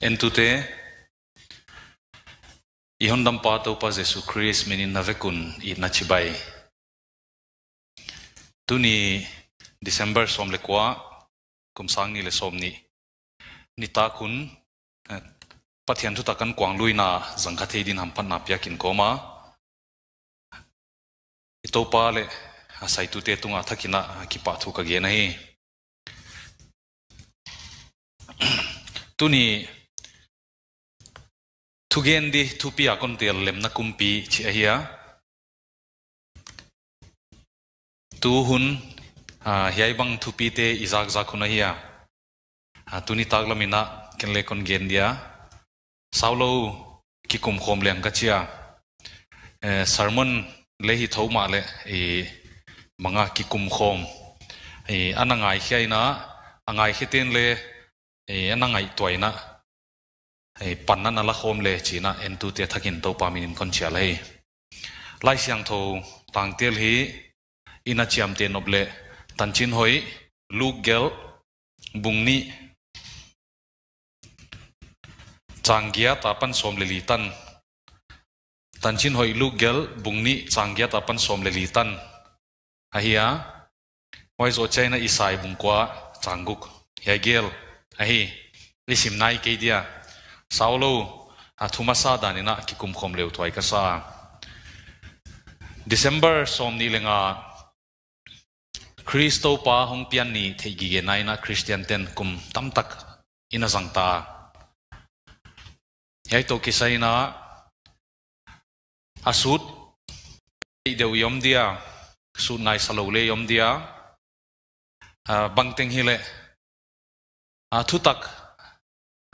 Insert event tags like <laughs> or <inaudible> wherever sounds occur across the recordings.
entute i hondam pa to pa jesu christ menin navekun i nachibai tuni december som le kwa kum sang ni le som ni ni ta kun eh, pathian thu takan kwang luina zangkha thei din ham pan na pya kin koma i to pa le asai tu te tunga thakina ki pa thu ka ge nei <clears throat> tuni ทุเกนดีทุปีอาคนเตียลเล็มนักคุมปีเชียเฮียตูหุนเฮียบังทุปีเตอิซักซักคนเฮียตุนิตักลามินะเคนเลคนเกนเดียสาวโลกิคุมคมเลียงกัจเชียสารมอนเลหิทอมาเลอีมังอากิคุมคมอีอันนังไงเฮียนะอังไงเฮตินเลอีอันนังไงตัวนะไอ้ปันนั้นละโคมเลยจีน่ะเอ็นตูเตียทักินโตปามินคอนเชียเลยไล่เสียงโทต่างเตียลฮีอินาจิมเตียนอบเลตันชินหอยลูกเกลบุงนี่จางเกียตาปันสมเลลีตันตันชินหอยลูกเกลบุงนี่จางเกียตาปันสมเลลีตันอาเฮียไว้โซเจน่ะอีสายบุงกว่าจางกุกเฮียเกลอาเฮียลิสิมนายเกียซาโลอาทุมาซาดานินะกิคุมคมเลวถอยกษา December สมนี้เลงาคริสโตปาฮงเปียนนี่เทกิเกนายนะคริสเตียนเตนคุมตั้มตักอินาสังตายัยโตกิไซนะอาสุดเดียวยอมเดียสุดนายสโลเลยอมเดียบังเต็งฮิเลอาทุตัก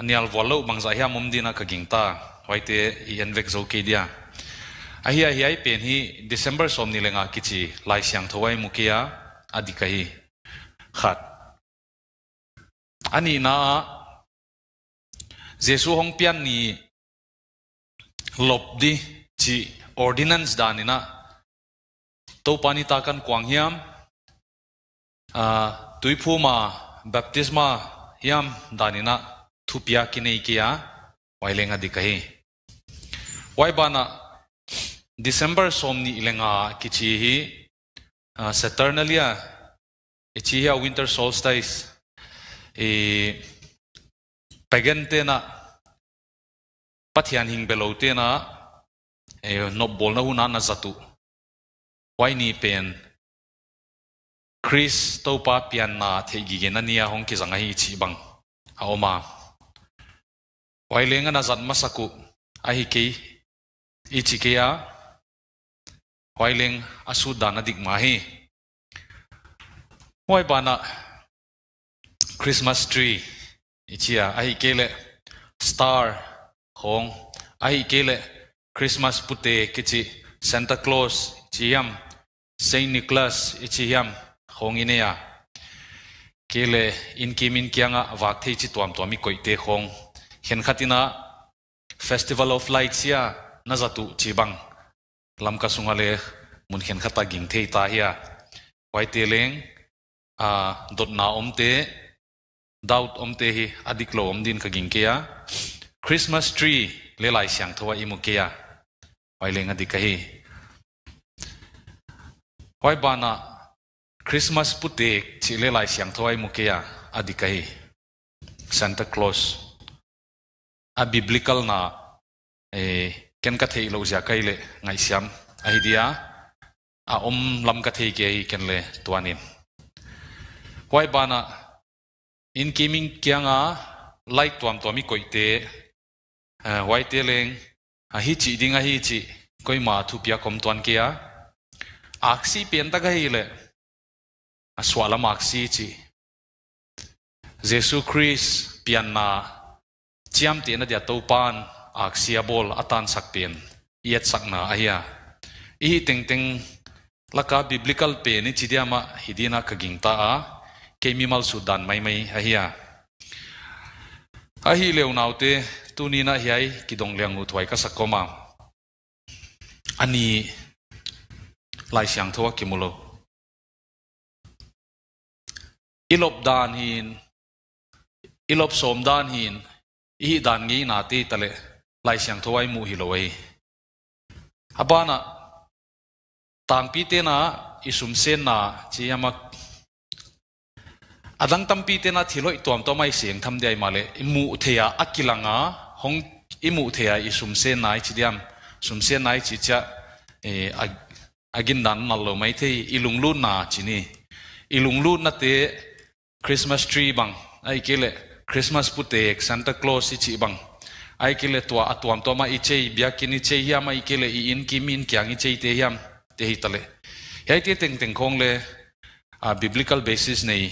anial walo bangza hiam mom dina ka gingta hoite i envek zo ke dia ahia hi ai pen hi december som ni lenga kichi lai siang thowai mukia adikai khat ani na jesu hong pian ni lop di chi ordinance danina to pani kan kwang hiam a ah, tuiphu ma baptisma hiam danina thupia kinei kia wailenga dikahi waibana december somni ilenga kichi hi uh, saturnalia ichi hi winter solstice e pagan te na pathian hing belo te na e no bol na una na zatu why ni pen chris topa pian na thegi ge na nia hong ki zanga hi chi bang aoma Wai lenga na zat masaku ahi ki ichi ke ya wai leng asu dana dik mahi. Wai bana Christmas tree ichi ya ahi kele star hong ahi kele Christmas pute kichi Santa Claus ichi yam Saint Nicholas ichi yam hong inea ya kele in kimin kianga wak thei chi tuam tuami koite hong Hiện khát khatina festival of lights ya nazatu chibang lamka sungale mun hen khata ging thei ta hiya wai te leng a dot na om te doubt om te hi adik lo om din ka ging ke ya christmas tree le lai siang thowa imu ke ya wai leng adik ka hi wai bana christmas Putik chi le lai siang thowa imu ke ya adik ka hi santa claus a biblical na eh, ken ka thei lo ja kai le ngai siam a hi a om lam ka thei ke ken le tuanin hoi bana in kiming kyanga light tuam tuami koite hoi eh, te leng a hi chi ding hi chi koi ma thu pia kom tuan kia aksi pen ta gai le a swala maksi chi Jesus Christ pian na chiam te na dia to pan ak sia bol atan sak pen yet sak na ahia i teng teng laka biblical pe ni chidiama hidina kaging ta a kemimal su dan mai mai ahia ahi leu naute tuni na hiai kidong leng u thwai ka sakoma ani lai siang thowa kimulo ilop dan hin ilop som dan hin i dan ngi na te tale lai siang thoi mu hi loi abana tang pi te na isum sen na chi ama adang tam pi te na thiloi tom to mai siang tham dei ma le mu theya akilanga à, hong imu theya isum à, sen nai chi diam sum sen nai chi cha e agin à, dan na lo mai the ilung lu na chi ni ilung lu na te christmas tree bang ai kele Christmas putek Santa Claus si chi bang ai kile tua atuam to ma ichei bia kini chei hiam ai kile i in ki min kyang ichei te hiam te hi tale hei te teng teng khong le a biblical basis nei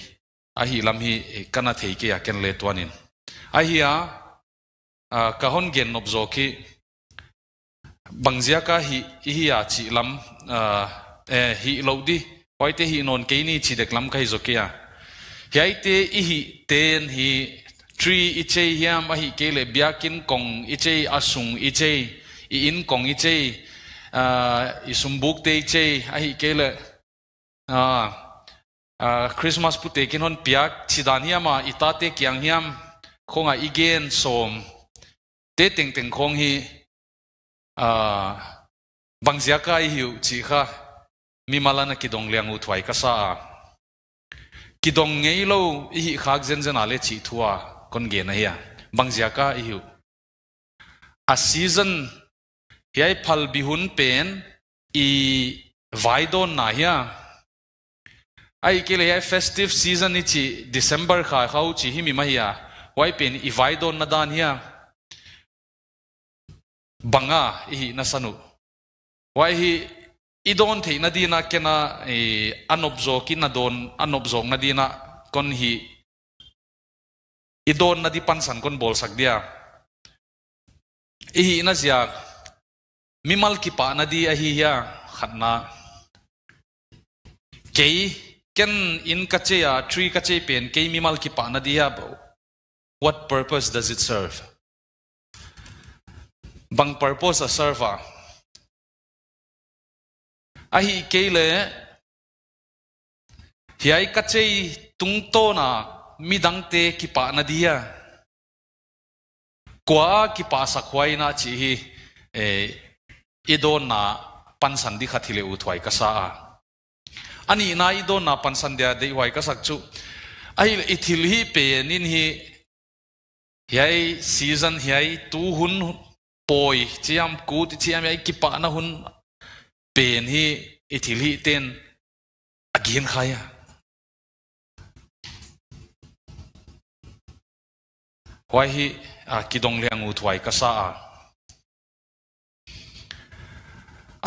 a hi lam hi e kana thei ke yaken le twanin a hi a ka hon gen nob zo ki bangzia ka hi hi a chi lam e hi lo di hoi te hi non ke ni chi dek lam kai zo ke a hi te hi ten hi tree iche yam ahi kele biakin kong iche asung iche i in kong iche uh, isumbuk te iche ahi kele uh, uh, Christmas pu te kin hon piak chidan hiam a ita te kyang hiam khonga igen som te teng teng khong hi uh, bang zia kai hiu chi kha mi malana dong liang u thwai ka sa kidong ngei hi khak zen zen ale chi thua con gen na hiya bangzia ka i hu a season hiai phal bihun pen i vai don na hiya à? ai ke le ai festive season ni chi december kha khau chi hi mi ma hiya à? wai pen i vai don na dan hiya à? banga i na sanu wai hi i don thei na di na kena anop zo ki na don anop zo na di na kon hi idon don na di pansan kon bol sak dia i na zia mi mal ki pa na di a hi ya na ke ken in ka che ya tree ka che pen ke mi mal ki pa na di ya what purpose does it serve bang purpose a serve a a hi le hi ai ka che tung to na mi dang te ki pa na dia kwa ki pa sa khwai na chi hi e idon na pan pansan di khathile u thwai ka sa a ani na idon na pansan dia de wai ka sak chu ai ithil hi pe nin hi hiai season hiai tu hun poi chiam ku ti chiam ai ki pa na hun pen hi ithil hi ten agin khaya wai hi a kidong liang u thwai ka sa a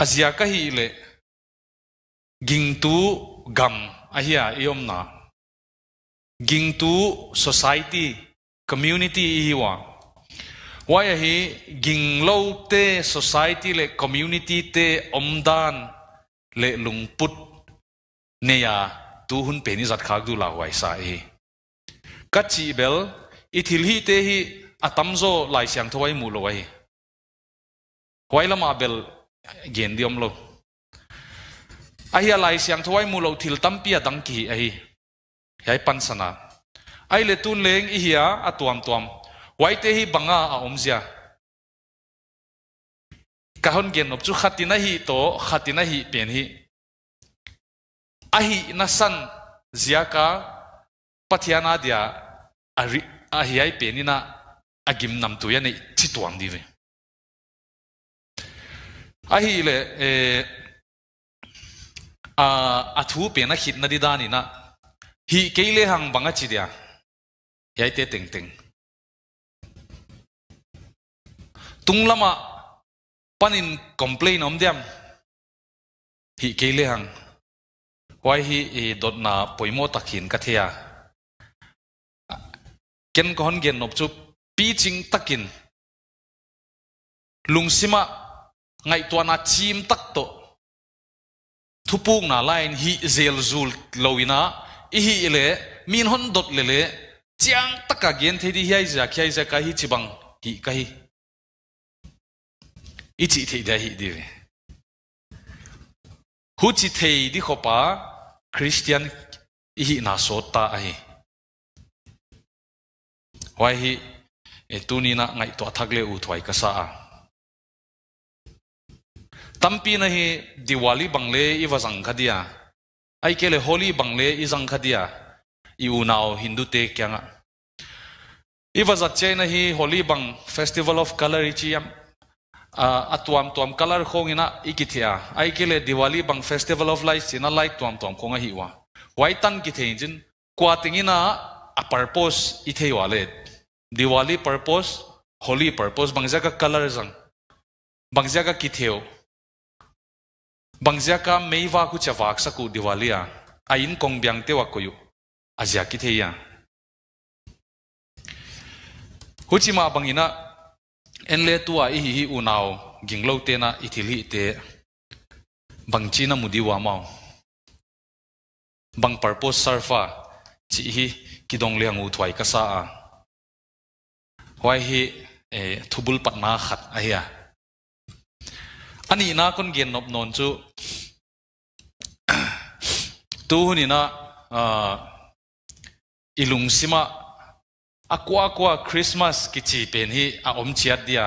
azia ka hi le ging tu gam a hi a iom na ging tu society community hi wa wai hi ging lo te society le community te omdan le lungput neya tu hun pe ni zat khak du la wai sa e ka bel อีทิลฮีเตฮีอาตัมโซลายเสียงทวายมูลไว้ไว้ละมาเบลเย็นเดียมโลไอ้เฮียลายเสียงทวายมูลทิลตัมเปียดังกีไอ้เฮียปันสนาไอ้เลตุนเลงอีเฮียอาตวมตวมไว้เตฮีบังอาอาอมเซียกะฮอนเกนอบจุขัดตินะฮีโตขัดตินะฮีเปลี่ยนฮีไอ้ฮีนัสันเซียกาปัทยานาเดียอาริ a hi ai pe ni na a gim nam tu ya ni chi tuang di ve a hi le e a a thu pe na khit na di da ni na hi ke le hang banga chi dia yai te teng teng tung lama panin complain om diam hi ke le hang wai hi e dot na poimo takhin ka thea ken ko hon gen nop chu pi ching takin lungsima ngai tuana chim tak to thupung na lain hi zel zul loina i hi le min hon dot le le chiang taka gen thei di hi ja dạ khai ja ka hi dạ chibang hi ka hi i chi thei da hi di ve hu chi thei di khopa christian i hi na so ta hi wai hi e tuni na ngai to thak le u thwai ka a tampi na hi diwali bangle i wa zang khadia ai kele holi bangle i zang khadia i u hindu te kyanga i wa zat na hi holi bang festival of color chi yam a tuam tuam color kong ina ikithia ai kele diwali bang festival of lights china light tuam tuam khonga hi waitan wai tan ki thein jin kwa a purpose i theiwa Diwali purpose, holy purpose, bangja ka color zang, bangja ka kitheo, bangja ka meiva ku chavak sa của Diwali à, a, ayin kong biang te wakoyu, mà kitheya. ina, bangina, enle tua ihi hi unao, ginglo te na ít te, bangchi na mudiwa mau. Bang purpose sarfa, chi hi kidong leang utwai ka à hoi hi e eh, thubul patna khat a hi a ani na kon gen nop non chu <coughs> tu huni na ah, ilung sima akwa akwa christmas ki pen hi a om chiat dia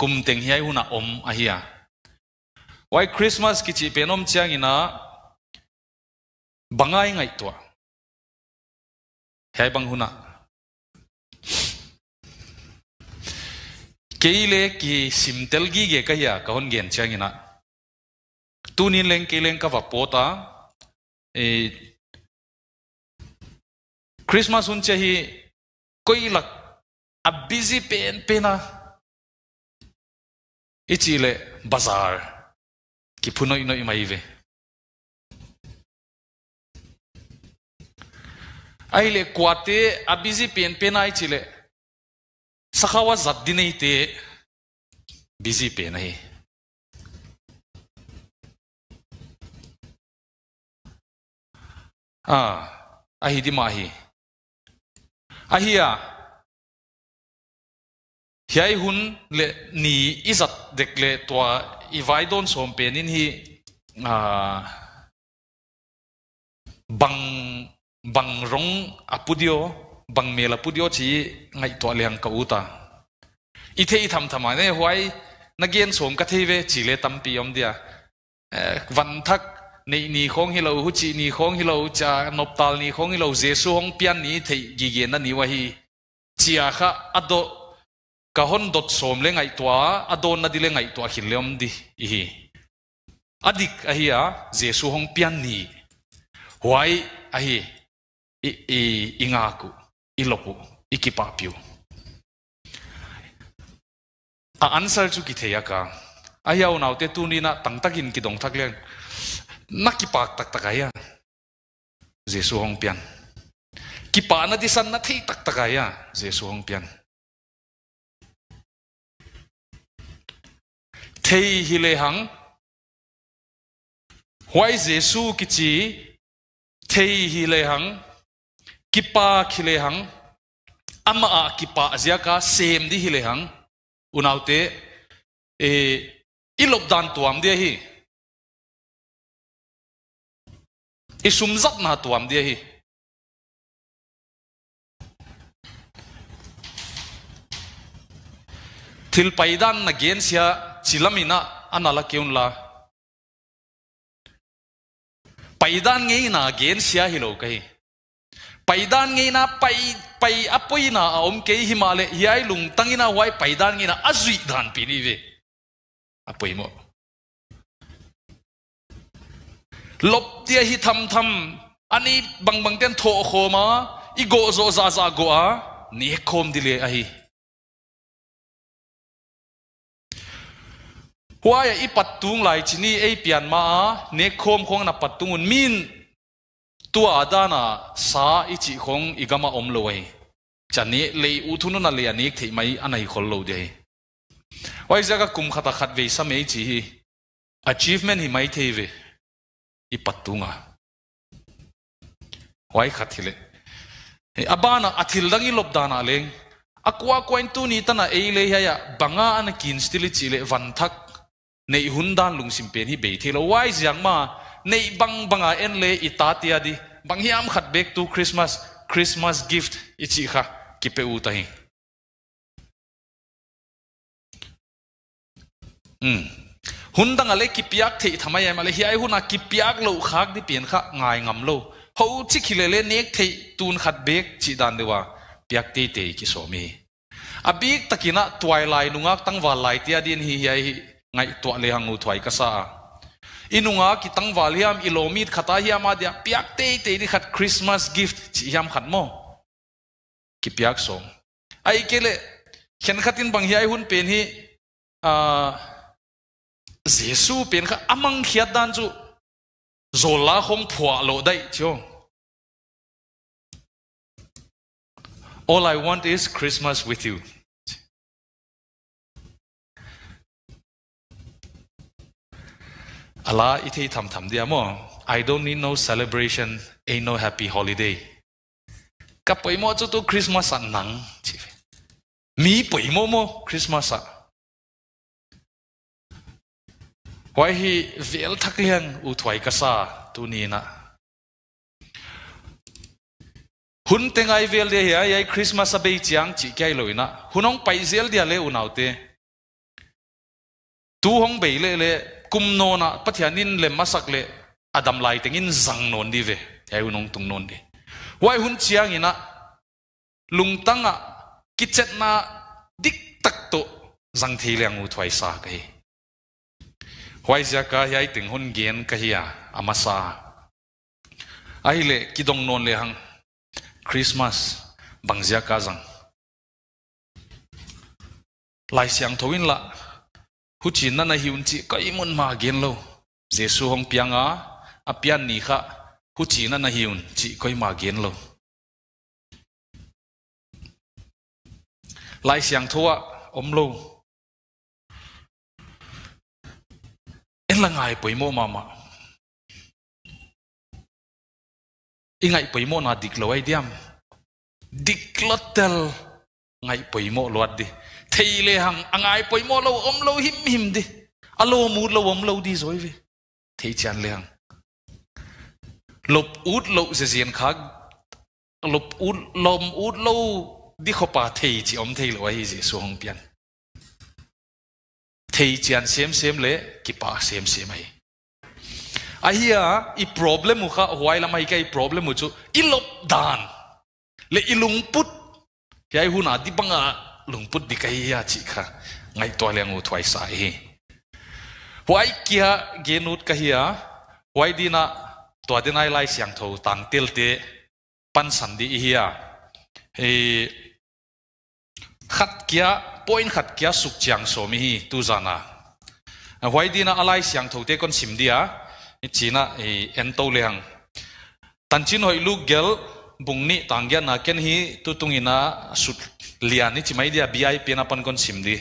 kum teng hi huna om a hi why christmas ki pen om chiang ina bangai ngai to hai bang huna keile ki simtel gi ge ka ya ka hon gen chang ina tunin leng kileng ka va pota e christmas un che hi koi lak a busy pen pena ichile bazar ki phuno ino imai ve aile kwate a busy pen pena ichile sakhawa zat di nei te busy pe na hi a a hi di ma hi a hi a hiai hun le ni izat dek le tua i vai don som pe nin hi bang bang rong apudio bằng mê là bút yếu chỉ ngay tọa liền cậu ta ít thế ít thầm thầm này hoài nó ghen xuống cái thế về chỉ lệ tâm bị ông đi à ờ, văn thắc ni ni không hi lâu hú chi ni không hi lâu cha nộp tal ni không hi lâu giêsu hong pian ni thế gì ghen nó ni wahi chỉ à khá ado cả hôn đốt xóm lên ngày tòa ado nó đi lên ngày tòa khi om đi hi adik ahi à giêsu hong pian ni hoài ahi i i ingaku ilopu ikipapiu a answer chu ki theya ka a yau nau te tu ni na tang takin ki dong thak len na ki pak tak tak aya jesu hong pian ki pa san na thei tak tak aya jesu hong pian thei hi le hang huai jesu ki chi thei hi le hang kipa khile hang ama a kipa azia ka sem di hile hang unaute e ilop dan tuam dia hi isum e zat na tuam dia hi thil paidan na gen sia chilamina anala keunla paidan ngei na gen sia hi kai paidan nghe na pai pai apoi na om ke hi hiai lung tangina wai paidan nghe na azui dan pini ve apoi mo lop tia hi tham tham ani bang bang ten tho kho ma i go zo za za go a ni khom dile a hi huaya i patung lai chini ei pian ma ne khom khong na patung un min ตัวอาดานะสาอิจิคงอีกมาอมลอยจันนี้เลยอุทุนนั่นเลยอันนี้ที่ไม่อันไหนคนลอยเดว่าจะก็คุมขัดขัดเวสมัยจี achievement ไม่เทวีอีปัตตุงะว่าขัดทีเลยอาบานะอัธิลดังอีลบดานะเลงอากัวควันตุนี่ตันเอเลยเฮียบังอาอันกินสติลิจิเลวันทักในหุ่นดานลุงสิมเป็นที่เบทีแล้วว่าจะยังมา nei bang banga en le itatia di bang hiam khat bek tu christmas christmas gift ichi kha kipe u ta hi um hmm. hundang ale kipiak thei thamai em ale hiai huna kipiak lo khak di pian kha ngai ngam lo ho chi khile le nek thei tun khat bek chi dan dewa piak te te ki so mi abik takina twilight nunga tangwa lai tia din hi hiai ngai to le hangu thwai ka sa inunga ki tangwal hiam ilomit khata hiam adia piak te te ni khat christmas gift chi hiam khat mo ki piak song ai kele khen khatin bang hi hun pen hi a jesu pen kha amang khiat dan chu zola khong phwa lo dai chong all i want is christmas with you ala iti tham tham dia mo I don't need no celebration ain't no happy holiday ka poi mo chu tu Christmas an nang chi mi poi mo mo Christmas sa. wai hi vel thak liang u thwai ka sa tu ni na hun te ai vel de ya ya Christmas a be chiang chi kai loina hunong pai zel dia le unaute tu hong bay le le kum no na pathianin le masak le adam lai in zang non di ve theu nong tung non di wai hun chiang ina lung tanga kichet na dik tak to zang thi leng u thwai sa kai wai zia ka yai ting hun gen ka hia amasa ai le kidong non le hang christmas bang zia ka zang lai siang thoin la hu chi na na hiun chi kai mun ma gen lo jesu hong piang a a pian ni kha hu chi na na hiun chi kai ma gen lo lai siang thua om lo en la ngai poi mo mama ingai poi mo na dik lo ai diam dik lotel ngai poi mo lo di thei le hang angai poi mo lo om lo him him di alo mu lo om lo đi rồi về thei chan le hang lop út lo se zien khag lop út lom út lo đi kho pa thei chi om thei lo hi gì su hong pian thei chan xem sem le ki xem xem sem ai ahia i problem kha hoài lama hi cái problem chu i lop dan le ilung put cái yai huna di banga à, lungput di kaya chi kha ngai to leng u thwai sa hi wai kia genut ka hiya wai dina to dinai lai siang tho tang til te pan san di hiya he khat kia point khat kia suk chiang so mi hi tu jana wai dina alai siang tho te kon sim dia china e en to leng tan chin hoi lu gel bung ni tangya na ken hi tu tungina sut lian ni chimai dia bi ai pena pan kon sim di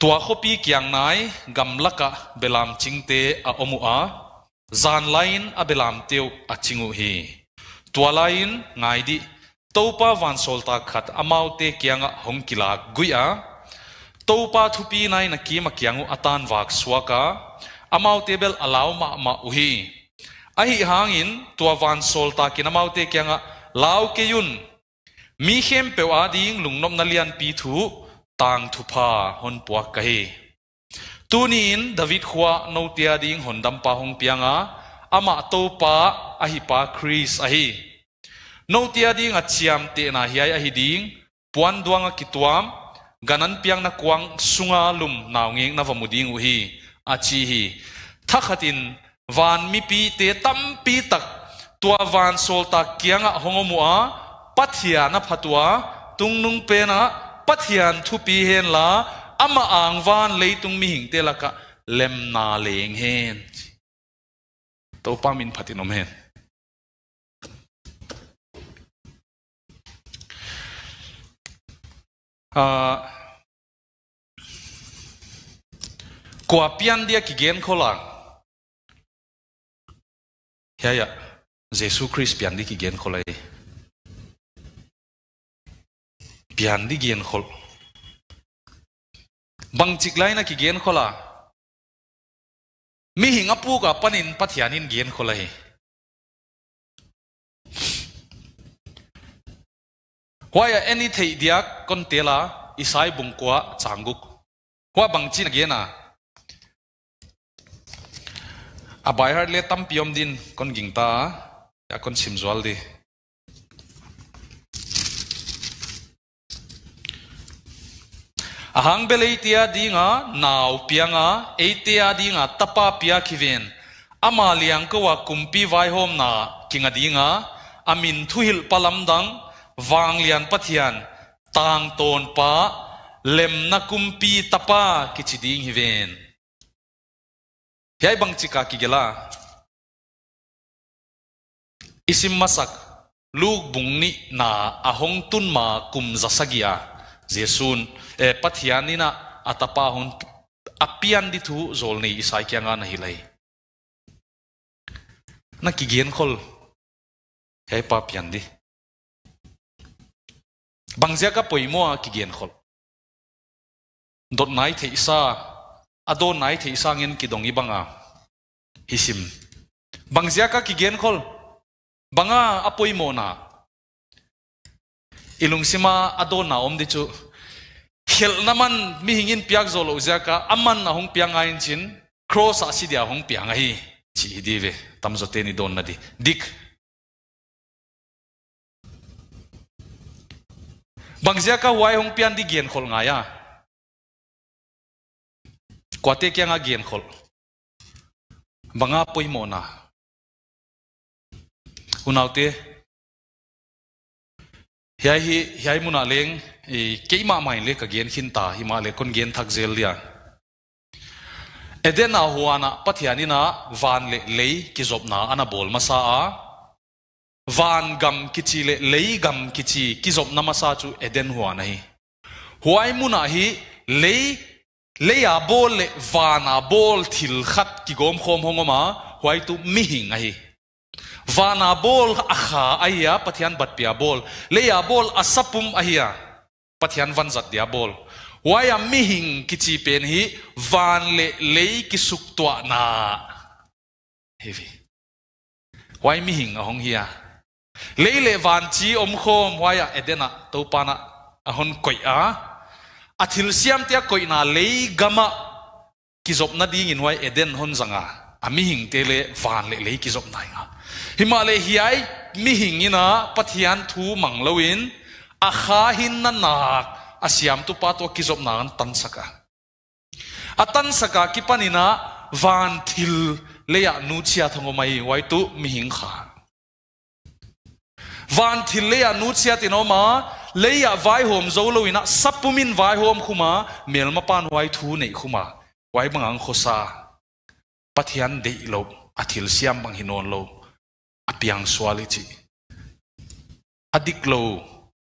tua khopi kyang nai gam laka belam chingte a omu a zan lain a belam teu a chingu hi tua lain ngai di topa van solta khat amau te kyang hong kila guya topa thupi nai na ki ma kyangu atan wak swaka amau tebel alau ma ma uhi Ahi hangin tua van sol ta kin amau te kyanga lau ke yun mi khem pe wa ding lungnom na lian pi thu tang thu pa hon puak ka hi tu ni david khwa no tia ding hon dam pa hong pianga ama to pa ahi pa chris ahi. hi no tia ding a chiam te na hi a hi ding puan duang a kituam ganan piang na kwang sunga lum naw na vamuding uhi hi a chi hi thakhatin van mi pi te tam pi tak tua van sol ta kianga hongomua pathiana phatua tungnung pena pathian thu pi hen la ama ang van tung mi hing te laka lem na leng hen to pa min phatinom hen à uh, quả pian dia kigen kholang Here ya Jesu Christ pian di kigen kholai. Pian di gen khol. Bang chik lai na kigen khola. Mi hinga pu ka panin pathianin gen kholai. Waya any thei diak kon tela isai bungkwa changguk. Wa bang chin gena A bài hát lệ tâm piom din con ging ta ya con sim zual đi ahang bele tia dinga nau pianga etia dinga tapa pia kivin ama liang ko wa kumpi vai hom na kinga dinga amin thuhil palam dang wang lian pathian tang ton pa lem na kumpi tapa kichiding hivin Hiai bang chika ki gela isim masak lu bung ni na ahong tun ma kum zasagia jesun e pathiani na atapa hun apian di thu zol ni isai kya nga na hilai na ki gen khol hiai pa pian di bangzia ka poimo ki gen khol dot nai the isa Adonai thì sang yên kỳ đồng y banga hisim bang zia ka ki gen khol banga apoi mo na ilung sima adona om di chu khel naman mi hingin piak zolo zia ka aman na hung piang ain chin cross asi dia hung piang hi chi di ve tam zo te ni don na di dik bang zia ka wai hung pian di gen khol nga ya kwate kya nga gen khol banga poimona unaute hiai hi hiai muna leng e keima mai le ka gen hin ta hi ma le kon gen thak zel dia eden a huana pathiani na van le lei ki job na ana bol masa a van gam kichi le lei gam kichi ki job na masa chu eden huana hi huai muna hi lei lấy à bol lệ và na bol thil khát kí gom khom hông mà hoài tu mi hình ai và na bol akha ai à pathian bat pia bol lấy à bol asapum ai à pathian van zat dia bol hoài à mi hình kí chi pen hi van lệ lấy kí suk tua na heavy hoài mi hình à hông hi à lấy lệ van chi om khom hoài à edena tàu pana à hon koi à a thil siam tia koina lei gama kizop na ding in wai eden hon zanga ami hing te le van le lei kizop na nga himale ai mi hing ina pathian thu mang loin a kha hin na nak a siam tu pa to kizop na an tan saka a tan saka kipanina van thil leya nu chia mai wai tu mi hing kha van thil le à, ya nu chia tin oma le ya à, vai hom zo lo ina sapumin vai hom khuma mel ma pan wai thu nei khuma wai bang ang khosa pathian de lo athil siam bang hinon lo apiang swali chi adik lo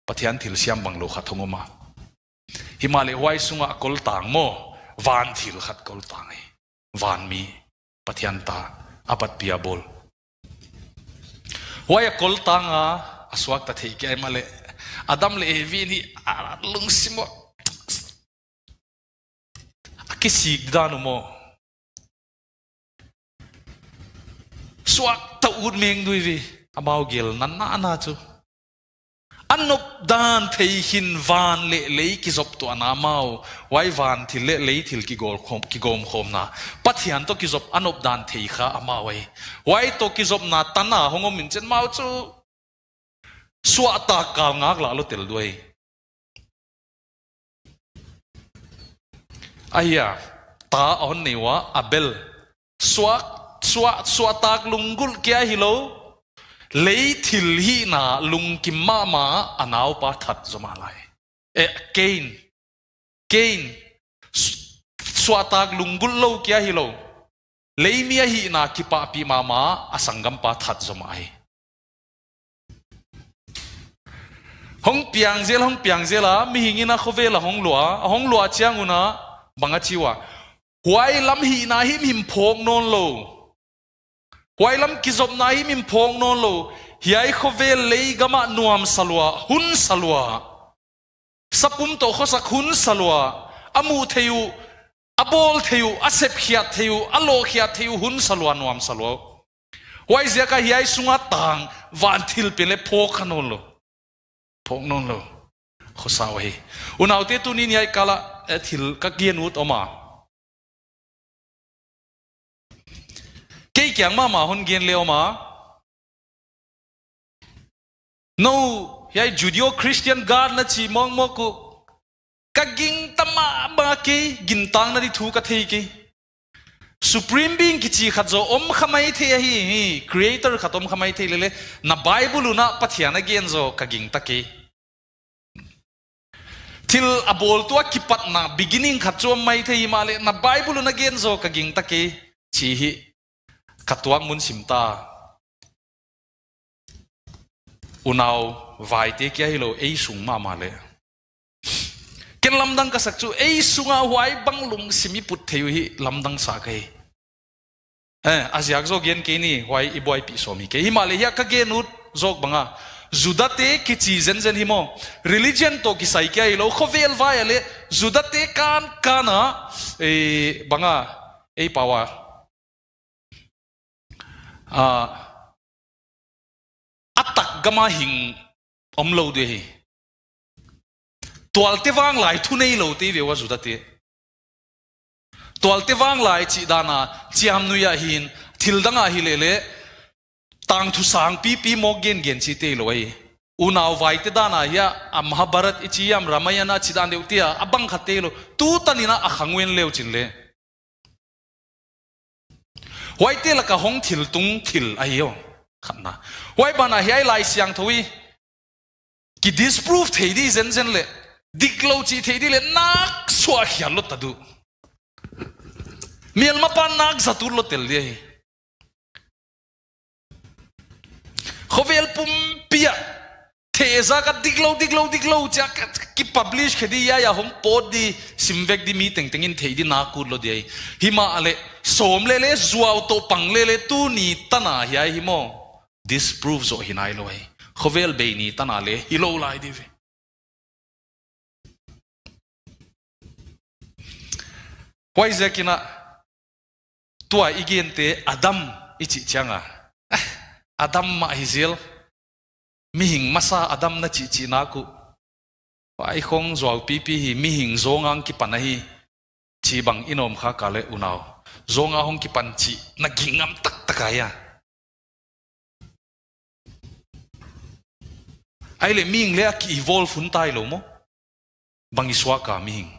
pathian thil siam bang lo khathongoma himale wai sunga kol à, tang mo van thil khat kol tang ai van mi pathian ta apat pia bol waya kol tanga aswak ta thei ke ma le adam le evi ni lung simo akisi danu mo swak ta ud meng dui vi amau gel nan na na chu anop dan thấy hin van lấy le le ki zop to mau vay van thì le lấy thì cái gom khom ki gom khom na hiện to ki zop anop dan thei kha mau wai vay to cái zop na tana hongom min chen mau chu suwa ta ka ngak la lo tel ai aya ta on ni wa abel suwa suwa suwa tak lungul kya hilo lấy thil hi na lung kim ma ma anau à pa thật zoma lại e again again swatak lunggul lo kia hi lo lấy mi hi na kipa pi ma ma asangam à pa thật zoma ai hong piang zel hong piang zela mi a mi hingina ve la hong lua à, hong lua chiang una banga chiwa huai lam hi na him him phok non lo Wai lam kí zop na mình phong non lo hi ai kho về lấy gama nuam salua hun salua. sapum to kho sak hun salua, amu theu, abol theu, asep khia theu, alo khia theu hun salua nuam salua. wai zia ka ai sunga tang van thil pin pele phok non lo phong non lo kho sa wai unaute tu ni ai kala eh, thil ka kianut oma thế chẳng mà mà hôn gian liều mà nó yai Judeo Christian God là chỉ mong mong cô các gin tâm mà ba kí gin tang là đi thu cái thế kí supreme being ki chi khat zo om khamai the hi hi creator khat om khamai the lele na bible na pathiana gen zo kaging taki til abol to kipat na beginning khat zo mai the hi male na bible na gen zo kaging taki chi hi muốn mun ta unau vài te kia hilo ấy sung ma ma le ken lamdang ka sak chu sung à huai bang lung simi put theu hi lamdang sa kai eh aziak zo gen ke ni huai i boy pi so somi ke himalaya ka ge nu zok banga judate ki chi zen zen himo religion to ki sai kia ilo khovel vai le judate kan kana e banga ei power อัตักกมาหิงอมโลดีตัวเตวังไหลทุนโลตีเววสุดที่ตัวเตวังไหลจีดานาจามนุยาหินทิลดังอาฮิเลเลต่างทุสังปีปีโมเกนเกนจีเตลอยอุณาวไวเตดานาเฮียอมหาบารัตอิจิยามรามายานาจิดานเดียวเตียอบังขัดเตลตูตันินาอขังเวนเลวจินเล wai te là ka hong thil tung thil ai na. khatna ban bana hiai lai siang thui ki disprove thấy đi zen zen le diklo chi thei di le nak swa khia lot ta du miel ma pan sát zatur lo tel di khovel pum pia thế ra cái theza ka diklo diklo diklo cha cái publish khedi ya ya à, hom pod di simvek di mi teng tengin thei di na kur lo dei hima ale som le le zuaw to pang le le tu ni tana ya himo this proves o hinai lo hei khovel be ni tana le hi lo lai di ve cái zekina tua igente adam ichi changa à. <laughs> adam ma hizil mi hing masa adam na chi chi na ku ai khong zual pi pi hi mi hing ang ki pan hi chi bang inom kha kale unaw zonga hong ki pan chi na gingam tak takaya ai le mi hing le ki evolve hun tai lo mo bang iswa ka mi hing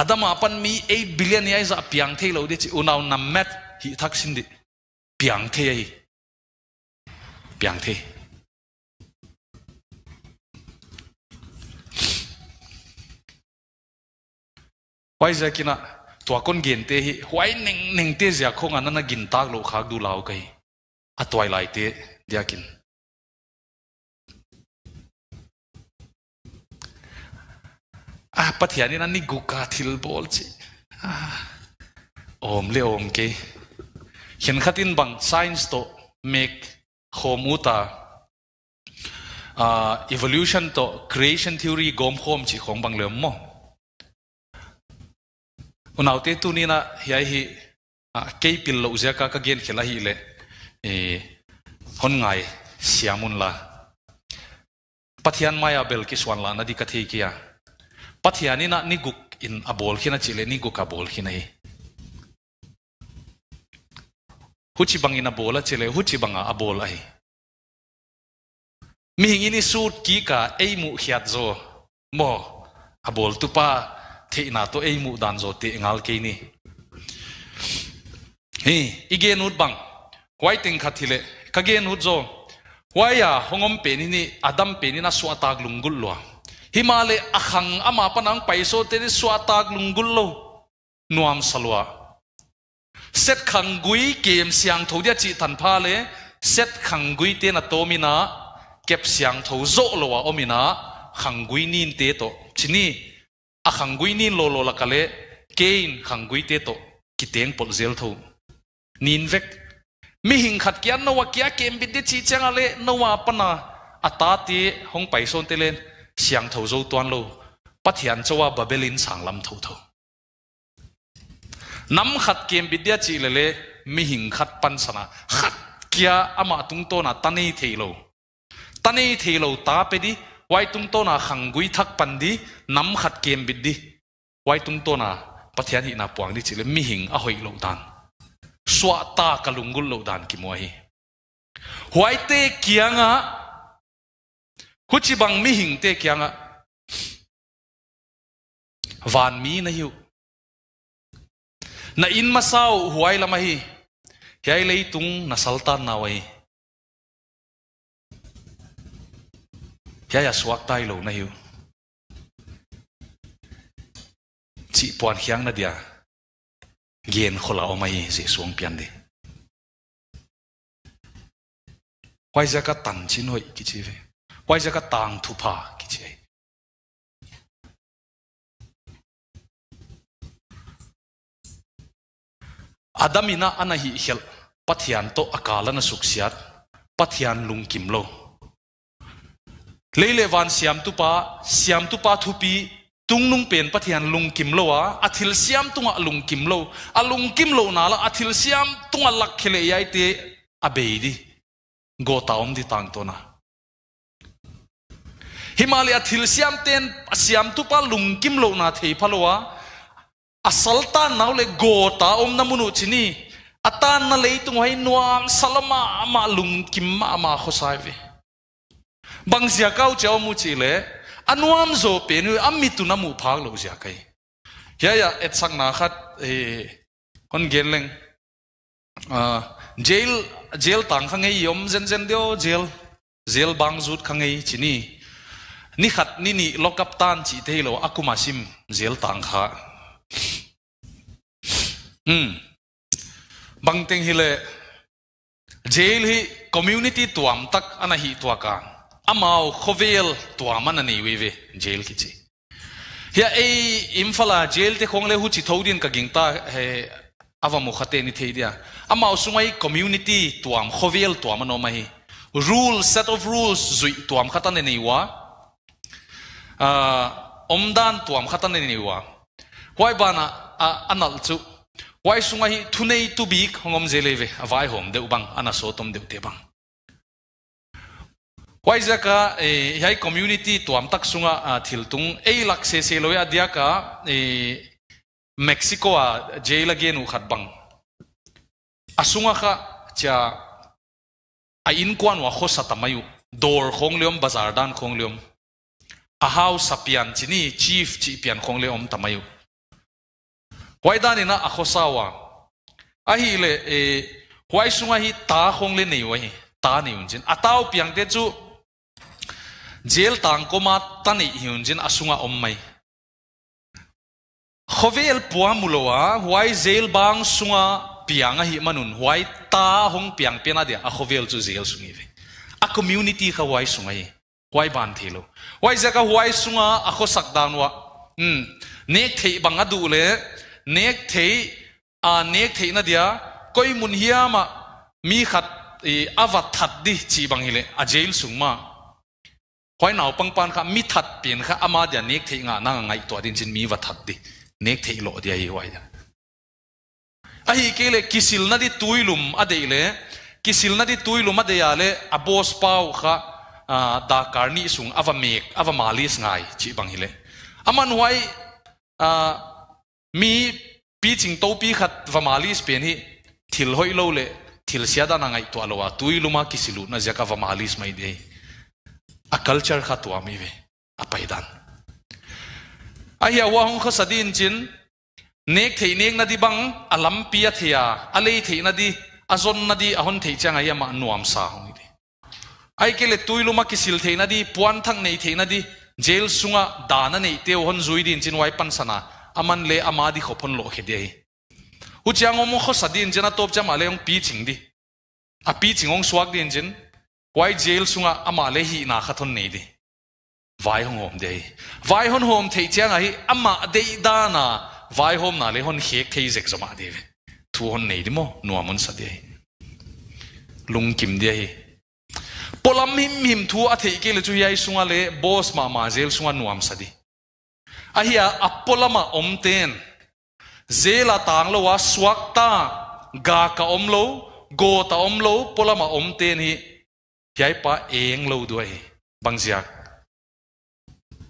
adam apan mi 8 billion yai za piang thei lo de chi unaw na met hi thak sin di biang thế ấy biang thế quay ra kia tua con gen thế, hi huai ning ning te zia khong an na gin tak lo khak du lao kai a thế, lai te À, kin hiện ah, pathian ni na ni guka thil bol chi ah, om le om ke เห็นขัดินบัง science โต make โคมูตา evolution โต creation theory กมโคมจิของบังเลื่อมมออุณเอาเตตุนี่นะเฮียฮีเกยปิลโลเจกากเกนเขลาฮีเลเอฮอนไงเสียมุนลาปัทยานมายาเบลกิสวันลานาดิกะเทียกิยาปัทยานี่นะนิกุกอินอบอลขินะจิเลนิกุกอบอลขินะฮี huchi bangin a bola chile huchi banga a bol ai eh. mi hingini suit ki ka ei mu hiat zo mo a bol tu pa the na to ei mu dan zo te ngal ke ni hi igen ut bang wai ting kha thile zo waya hongom pe ni ni adam pe ni na swa tak lungul lo himale akhang ama panang paiso te ni swa lungul lo nuam salwa set khang gui kem siang thâu dia chi tan pha le set khang gui te na to mi na kep siang thâu zo lo wa o mi na khang gui nin te to chini a à, khang gui nin lo lo la ka le kein khang gui te to ki teng pol zel thâu nin vek mi hing khat kya no wa kya kem bi de chi chang le no wa pa na a à ta ti hong pai son te len siang thâu zo tuan lo pathian chowa à, babelin sang lam thâu thâu nắm khát kiếm bị địa chỉ lệ lệ mi hình khát pan sana khát kia ama tung to na tani thì lo tani thì lo ta pe đi wai tung to na khang gui thak pan đi nắm khát kiếm bị đi wai tung to na pathian hi na puang đi chỉ lệ mi hình a hoi lo dan swa ta kalung gul lo dan kim mo hi huai te kia nga hu chi bang mi hình te kia nga van mi na hiu na in masau huay lama hi hiai lei tung na saltan na wai hiai a suak lo na hiu chi puan hiang na dia gen khola o mai se suang pian de quay ra các tầng chín hội kỳ chi về quay ra các tàng thu phà adamina ana hi hel pathian to na suksiat pathian lungkim lo leile van siam tu pa siam tu tupa thupi tungnung pen pathian lungkim lowa athil siam tunga lungkim lo a lungkim lo nala athil siam tunga lakhile yaite abeidi gotaum di tang na himalaya thil siam ten siam tu tupa lungkim lo na thei phalowa asaltan nau le gota om namunu chini atan na leitung ngai nuam salama ama lung kim ama khosai ve bang zia kau chao mu chi le anuam zo pe nu ammi tu namu phag lo zia kai ya ya et sang na khat e kon gen leng a jail jail tang khang ei yom zen zen dio jail jail bang zut khang ei chini ni khat ni ni lokap tan chi thei lo akuma sim jail tang kha um bang teng hi jail hi community tuam tak ana hi tua ka amao khovel tuam ana ni we we jail ki chi ya ei imfala jail te khong le hu chi thodin ka ging ta he awa mu khate ni thei amao sungai community tuam khovel tuam ano mai rule set of rules zui tuam khatan ni wa uh, ah, omdan tuam khatan ni wa wai bana a anal chu wai sunga hi thunei tu bi khongom jele ve vai hom deu bang ana so tom deu te bang wai zaka e hai community tuam tak sunga thil tung e lak se se loya dia ka e mexico a jail again u khat bang asunga kha cha a in kwan wa kho satamayu dor khong leom bazar dan khong leom a house sapian chini chief chi pian khong leom tamayu ไว้ด้านนี้นะอโคสาวะอะฮีเลเอไว้สุงอะฮีตาคงเลนี่ไว้ตานี่หุ่นจินอาตาวเปียงเตจูเจลต่างก็มาตันอีหุ่นจินอสุงะอมไม่ขเวลปัวมุลวะไว้เจลบางสุงะเปียงอะฮีมันุนไว้ตาหงเปียงเปียนาเดียอะขเวลจูเจลสุงีเวอะคอมมูนิตี้เขาไว้สุงะฮีไว้บานเทโลไว้จะก็ไว้สุงะอะขสักดานวะอืมเนกเทบังอะดูเลย nek thei à nek thei na dia koi mun mà mi khat e avat that di chi bang hile a à, jail sung ma hoi nau pang pan kha mi that pin kha ama à, dia nek thei nga na ngay to din chin mi va that đi, nek thei lo dia hi vậy à, a hi ke le kisil na di tuilum à đây le kisil na di tuilum a à, de ya le à boss pau à da karni sung ava mek ava malis ngai chi bang hile aman wai mi pi ching to pi khat va mali spen hi thil hoi lo le thil sia da na ngai to alowa tui luma ki silu na jaka va mali smai de a culture kha to mi ve a paidan a ya wa hong kha sadin chin nek thei nek na di bang alam pi a thia a lei thei na di a na di a hon thei chang a ya nuam sa hong ni ai kele tui luma ki sil thei na di puan thang nei thei na di jail sunga dana nei te hon zui din chin wai pan sana aman le ama di khopon lo khe dei u chiang om kho sadin jena top chama le ong pi ching di a pi ching ong swak din jin wai jail sunga ama le hi na kha thon nei di vai hong om dei vai hon hom thei chiang ai ama dei da na vai hom na le hon he thei jek zoma de thu hon nei di mo nuam on sa lung kim dei polam him him thu a thei ke le chu yai sunga le boss ma ma jail sunga nuam sa dei a hi a apolama om ten zela tang lo wa swak ta ga ka om lo go ta om lo polama om ten hi yai pa eng lo du ai bang ziak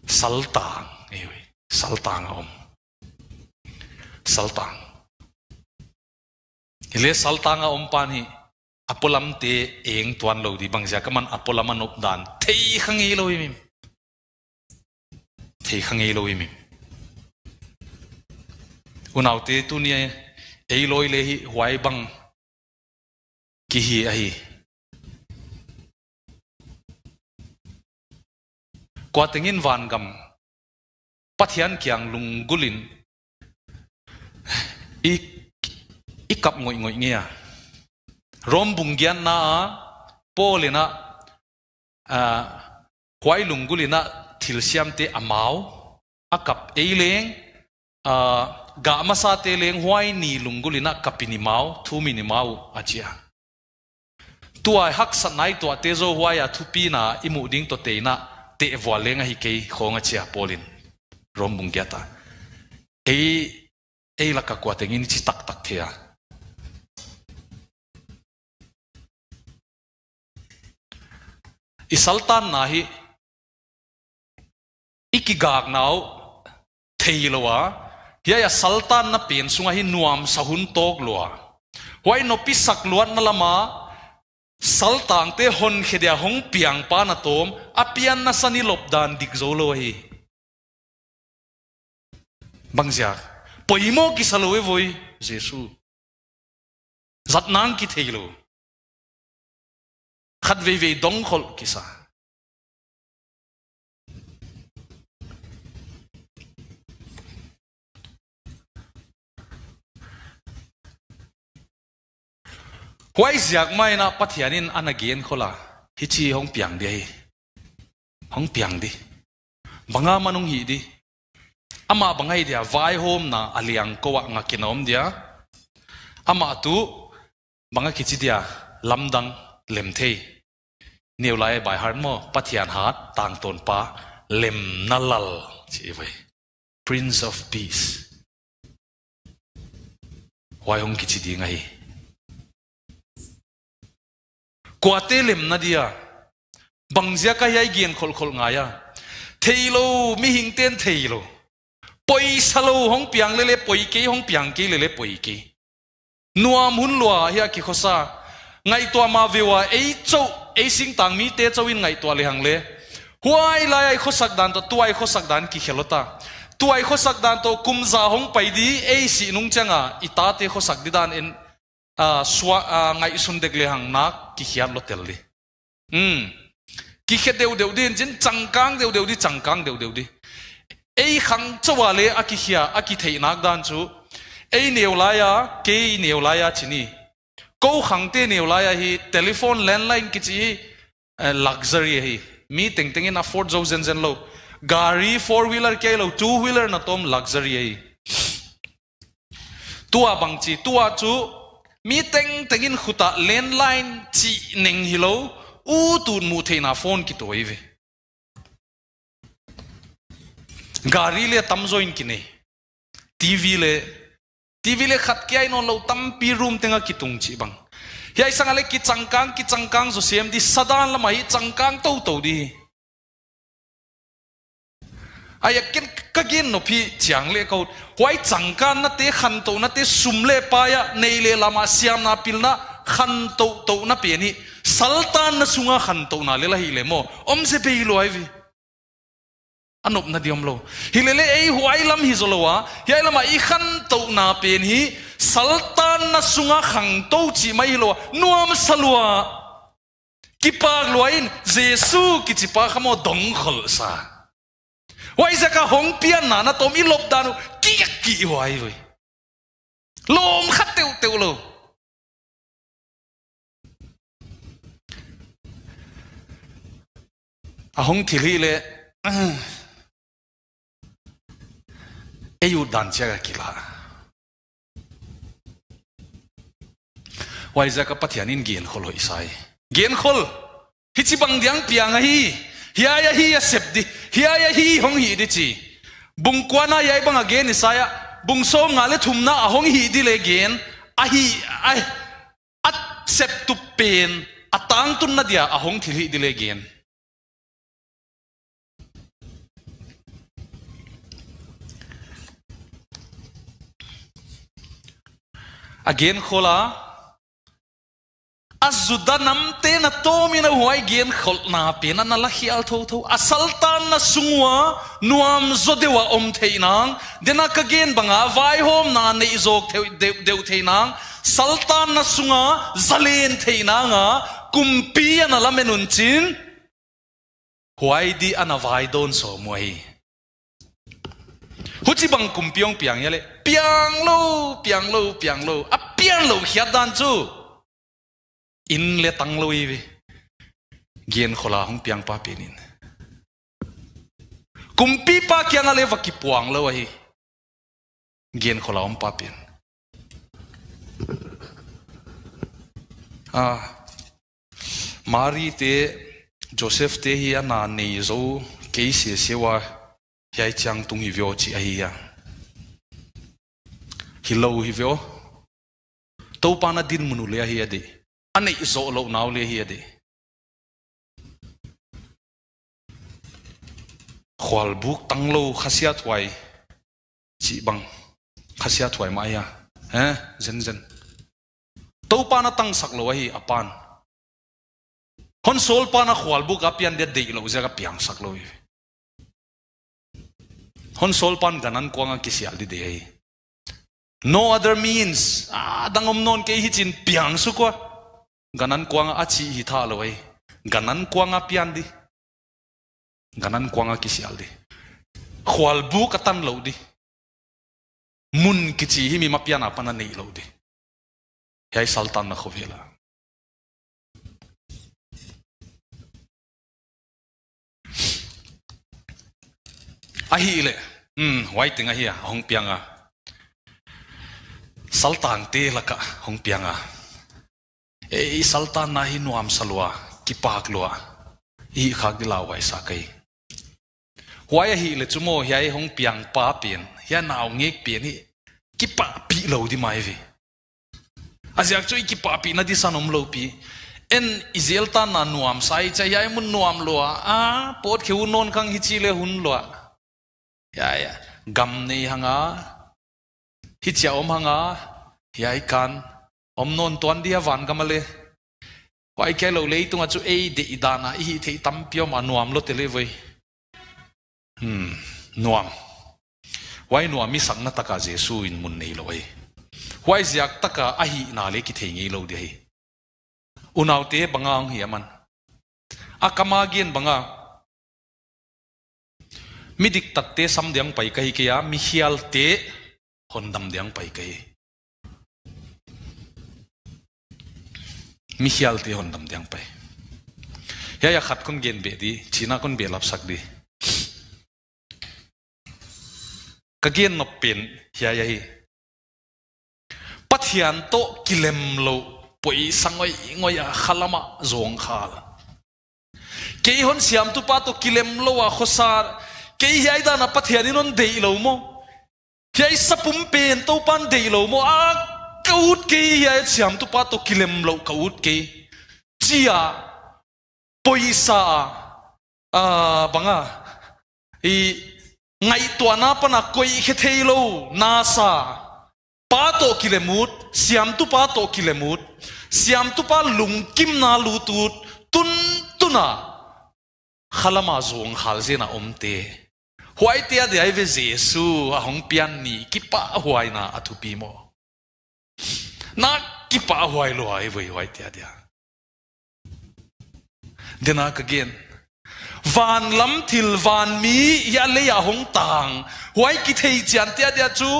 saltang ewe saltang om saltang ile saltang om pan hi apolam te eng tuan lo di bang ziak man apolama nop dan thei khangi lo mi thì khăng ấy lôi mình u nào thế tu nia ấy lôi lê hi hoài băng kỳ hi ấy qua tiếng in van gam bắt hiện kiang lung gulin i i cặp ngồi ngồi nghe rom bung gian na po na, à hoài gulin na thil siam te amao akap eileng uh, ga masa te leng huai ni lungulina kapini mau thumi ni mau achia tua e hak sanai tua tezo huai a thupi na imu ding to teina te ewalenga e hi ke khonga chia polin rombung gyata e e la ka kwa tengin chi tak tak thea isaltan nahi ikigak nau thei lowa hi ya saltan na pen sunga hi nuam sahun tok lowa hoi no pi sak luan na lama sultan te hon khedia hong piang pa na tom apian na sani lop dan dik zo lo hi bangzia poimo ki salowe voi jesu zat nang ki thelo khat ve ve dong khol ki sa quay giặc mai na pathian in an again khola hi chi hong biang đi hong biang đi banga manung hi đi ama bangai dia vai hôm na aliang ko wa nga kinom dia ama tu banga kichi dia lamdang lemthei neu lai bai har mo hiện hát tang tôn pa lem nalal chi vậy prince of peace wai hong kichi di ngay kwatelem na dia bangzia ka yai gen khol khol nga ya thailo mi hing ten thailo poi salo hong piang lele poi ke hong piang ke lele poi ke nuam hun lua hia ki khosa ngai to ma vewa ei chau ei sing tang mi te chawin ngai to le hang le huai lai ai khosak dan to tuai khosak dan ki khelota tuai khosak dan to kumza hong pai di ei si nung changa ita te khosak di dan en swa ngai sun dek le hang nak ki hiat lo tel li um ki khe deu deu din jin changkang deu deu di changkang deu deu di ei khang chawa le a ki hia a ki thei nak dan chu ei neu la ya ke neu la ya chini ko khang te neu la ya hi telephone landline ki chi à, luxury hi mi teng teng in afford zo zen zen lo gari four wheeler ke lo two wheeler na tom luxury hi tua bang chi tua chu mi teng tengin khuta landline chi neng hi lo u tun mu theina phone ki toive ve गाड़ी ले तम जो इनकिने टीवी ले टीवी ले खत किया इन लो तम पी रूम तेंगा की तुंग ची बंग या इसंग ले की चंकांग की चंकांग जो सेम दी सदान लमाही चंकांग तो तो दी अयकिन ก็กินนพี่เจียงเล่ก็ไว้จังกันนัตขันโตนัตสุมเล่ปายะในเล่ลามาเสียมนาปิลนะขันโตโตนับเปนี่สัลตานนสุงาขันโตนาเล่ละฮิเลโมอมเซเปฮิโลไอวีอันอบนาดิอมโลฮิเลเล่ไอหัวไอลำฮิโซโลวะฮิไอลำมาอีขันโตนาเปนี่สัลตานนสุงาขันโตจีไม่ฮิโลวะนัวมสลัวกิปากลวยเจสุกิจิปาขโมดงขลซา wai zaka hong pian na na tom i lop danu ki ki hoài wai lom khat tiêu tiêu lo a hong thi ri le ayu <clears throat> dan cha ga kila wai zaka pathian in gen khol hoi sai gen hít hi chi bang diang piang hi hiya ya hi ya sep di hiya ya hi hong hi di chi bung kwa na yai bang again ni saya bung so nga le thum na hong hi di le gen a hi a at sep tu pen atang tun na dia a hong thil hi di le gen again khola azuda namte na tomi na huai gen na pe na na lahi al tho tho asaltan na sungwa nuam zodewa om theinang dena ka gen banga vai hom na nei zok the deu theinang saltan na sunga zalen theinanga kumpi na lamenun chin huai di ana vai don so moi hu chi bang kumpiong piang yale piang lo piang lo piang lo a piang lo hiat dan chu in le tang lo wi gen khola hong piang pa penin kumpi pa kyang ale vaki puang lo hi gen khola hong pa pen à ah. mari te joseph te hi na nei zo ke se wa, hi chang tung hi vyo chi ai ya hi lo hi vyo to pa na din munu le hi ade anh ấy zo lo nào le hi đi khwal buk tang lo khasia thwai chi bang khasia thwai ma ya ha zen zen to pa na tang sak lo hi apan hon sol pa na khwal buk apian de de lo ja piang sak lo hi hon sol pan ganan ko nga kisial di đi hi no other means À, ah ông non ke hi chin piang su ko ganan kwanga achi hi tha loi ganan kwanga pian di ganan kwanga kisial di khwal bu katan lo di mun kichi hi mi mapiana pana nei lo di hay sultan na khovela ahi ile um hmm, waiting ahia hong pianga sultan te laka hong pianga e saltan na hi nuam salwa ki pak lua hi khak di lawa sa kai huaya hi le chumo hiai hong piang pa pin hia naw ngek pin hi ki pa pi lo di mai vi azyak chu ki pa pi na di sanom lo pi en izel ta na nuam sai cha hiai mun nuam lua a pot kheu non kang hi chi le hun lua ya ya gam nei hanga hi cha om hanga hiai kan om non tuan dia van kamale wai ke lo lei tunga chu e de idana hi thei tam pio ma nuam lo te le voi hmm nuam wai nuam mi sang na taka jesu in mun nei lo ei wai ziak taka a hi na le ki thei ngei lo de hi unaw te bangang hi aman akama gien banga midik tatte sam diang pai kai ke ya mi hial te hondam diang pai kai mi hial te hon dam dang pai ya ya khat kon gen be di china kun be lap sak di ka gen no pen ya ya hi pathian to kilem lo poi sangoi ngoya khalama zong khal ke hon siam tu pa to kilem lo wa khosar ke hi ai da na pathian in on dei lo mo hi sapum pen to pan dei lo mo a ka ut ke ya siam tu pa to kilem lo ka ut ke chia poisa a à, banga i à. ngai to na pa na koi he thei lo na sa pa to kilemut siam tu pa to kilemut siam tu pa lung kim na lu tu tun tuna à. khalama zong khalzena omte huai tia de ai ve jesu a hong pian ni ki pa huai na athupi mo na ki pa hoài lo e ai vậy hoài tia tia then again van lam til van mi ya le ya hong tang huay ki thei chian tia tia chu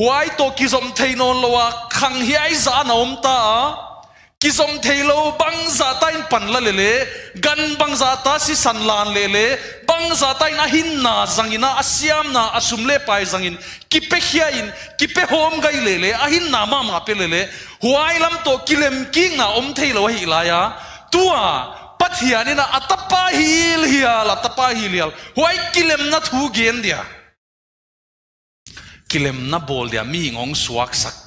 huay to ki zom thei non lo khang hi ai za na om ta kizom thelo bangza pan la lele gan bangza ta si san lan lele bang bangza tain ahin na zangina asiam na asumle pai zangin kipe khia in kipe hom gai lele ahin na ma ma pe lele huai lam to kilem king na om thelo hi la ya tua pathian ina atapa hil hial atapa hil hial huai kilem na thu gen dia kilem na bol dia mi ngong suak sak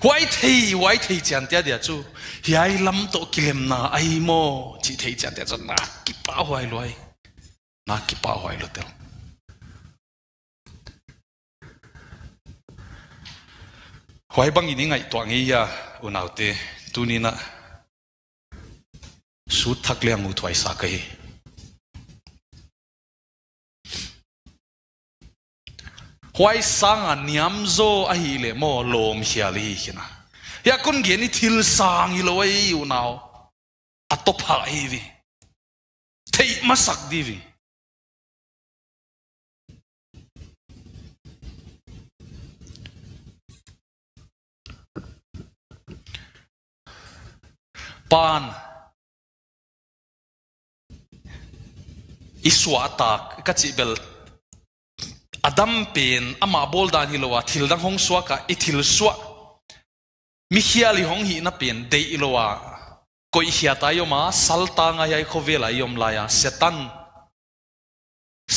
vậy thì vậy thì chẳng tiếc địa chú thì ai lâm tổ kilim na ai mô chỉ thấy chẳng tiếc na kí ba hoài loài na kí ba hoài loài tiêu hoài bang ini ngai tuang tu ni tunina sút thắc liang ngủ thoại xa cây huai sang a niam zo a hi le mo lom hial hi hina ya kun ge ni thil sang hi lo ai u nao a to pha hi vi thei ma sak di vi pan iswa tak ka chi bel adam pin, ama bol dan hi lowa thil dang hong suwa ka i thil suwa mi hiali hong hi na pin, de i lowa koi hia ta yo ma sal ta nga yai kho vela yom la ya setan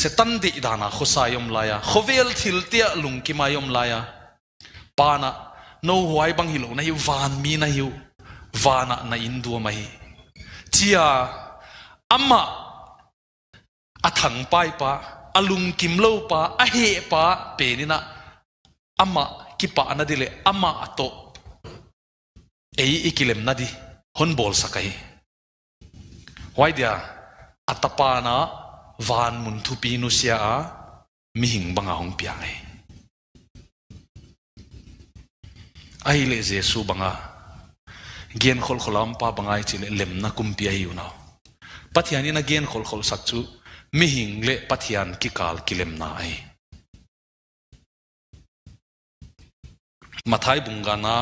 setan de idana kho sa yom la ya kho vel thil te lung ki ma yom la ya pa no huai bang hi lo na hi van mi na hiu, vana na indu mai hi chia ama athang pai pa alung kim lo pa a he pa pe ni na ama ki pa na dile ama ato ei ikilem na di hon bol sakai why dia atapana van mun thu pi nu sia a mi hing banga hong piang ai ai le jesu banga gen khol kholam pa bangai chile lem na kumpi ai u na pathiani na gen khol khol sak chu mi hing le pathian ki kal kilem na ai mathai bunga na